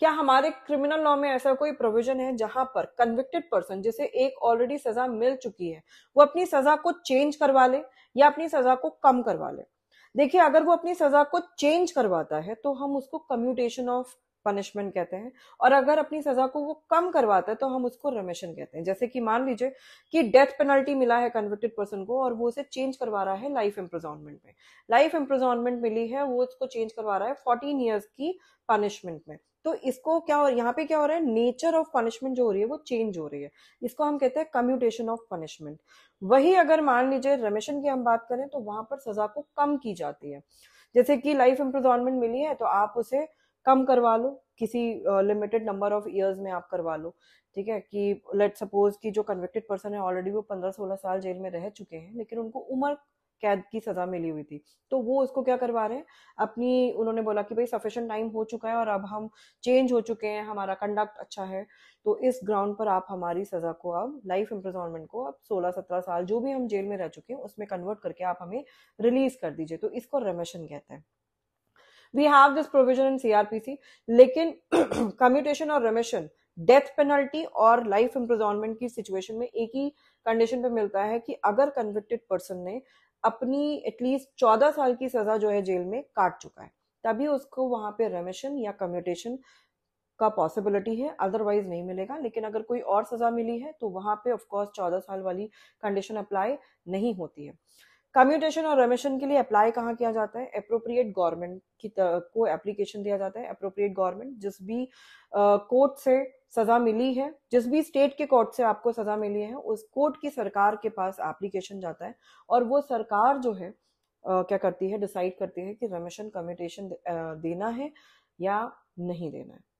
क्या हमारे criminal law में ऐसा कोई प्रोविजन है जहां पर कन्विक्टेड पर्सन जिसे एक ऑलरेडी सजा मिल चुकी है वो अपनी सजा को चेंज करवा ले या अपनी सजा को कम करवा ले देखिए अगर वो अपनी सजा को चेंज करवाता है तो हम उसको कम्यूटेशन ऑफ पनिशमेंट कहते हैं और अगर अपनी सजा को वो कम करवाता है तो हम उसको रेमिशन कहते हैं जैसे कि मान लीजिए कि डेथ पेनल्टी मिला है कन्विक्टेड पर्सन को और वो उसे चेंज करवा रहा है लाइफ इम्प्रिजॉनमेंट में लाइफ इम्प्रिजॉनमेंट मिली है वो उसको चेंज करवा रहा है फोर्टीन ईयर्स की पनिशमेंट में तो इसको क्या हो रहा है यहाँ पे क्या हो रहा है नेचर ऑफ पनिशमेंट जो हो रही है वो चेंज हो रही है इसको हम कहते हैं कम्यूटेशन ऑफ पनिशमेंट वही अगर मान लीजिए रमेशन की हम बात करें तो वहां पर सजा को कम की जाती है जैसे कि लाइफ इम्प्रिजॉनमेंट मिली है तो आप उसे कम करवा लो किसी लिमिटेड नंबर ऑफ इयर्स में आप करवा लो ठीक है कि लेट सपोज कि जो कन्विक्टेड पर्सन है ऑलरेडी वो पंद्रह सोलह साल जेल में रह चुके हैं लेकिन उनको उम्र कैद की सजा मिली हुई थी तो वो उसको क्या करवा रहे हैं अपनी उन्होंने बोला कि भाई सफिशेंट टाइम हो चुका है और अब हम चेंज हो चुके हैं हमारा कंडक्ट अच्छा है तो इस ग्राउंड पर आप हमारी सजा को अब लाइफ इम्प्रिजॉनमेंट को अब 16-17 साल जो भी हम जेल में रह चुके हैं उसमें कन्वर्ट करके आप हमें रिलीज कर दीजिए तो इसको रेमेशन कहते हैं we have this provision in CrPC लेकिन कम्यूटेशन और रेमेशन डेथ पेनल्टी और लाइफ इम्प्रिजॉनमेंट की सिचुएशन में एक ही कंडीशन पे मिलता है कि अगर कन्विक्टेड पर्सन ने अपनी एटलीस्ट चौदह साल की सजा जो है जेल में काट चुका है तभी उसको वहां पे रेमिशन या कम्यूटेशन का पॉसिबिलिटी है अदरवाइज नहीं मिलेगा लेकिन अगर कोई और सजा मिली है तो वहां पे ऑफकोर्स चौदह साल वाली कंडीशन अप्लाई नहीं होती है कम्यूटेशन और रेमेशन के लिए अप्लाई कहाँ किया जाता है अप्रोप्रिएट गवर्नमेंट की को एप्लीकेशन दिया जाता है अप्रोप्रिएट गवर्नमेंट जिस भी कोर्ट से सजा मिली है जिस भी स्टेट के कोर्ट से आपको सजा मिली है उस कोर्ट की सरकार के पास एप्लीकेशन जाता है और वो सरकार जो है Uh, क्या करती है डिसाइड करती है कि रेमिशन कम्यूटेशन देना है या नहीं देना है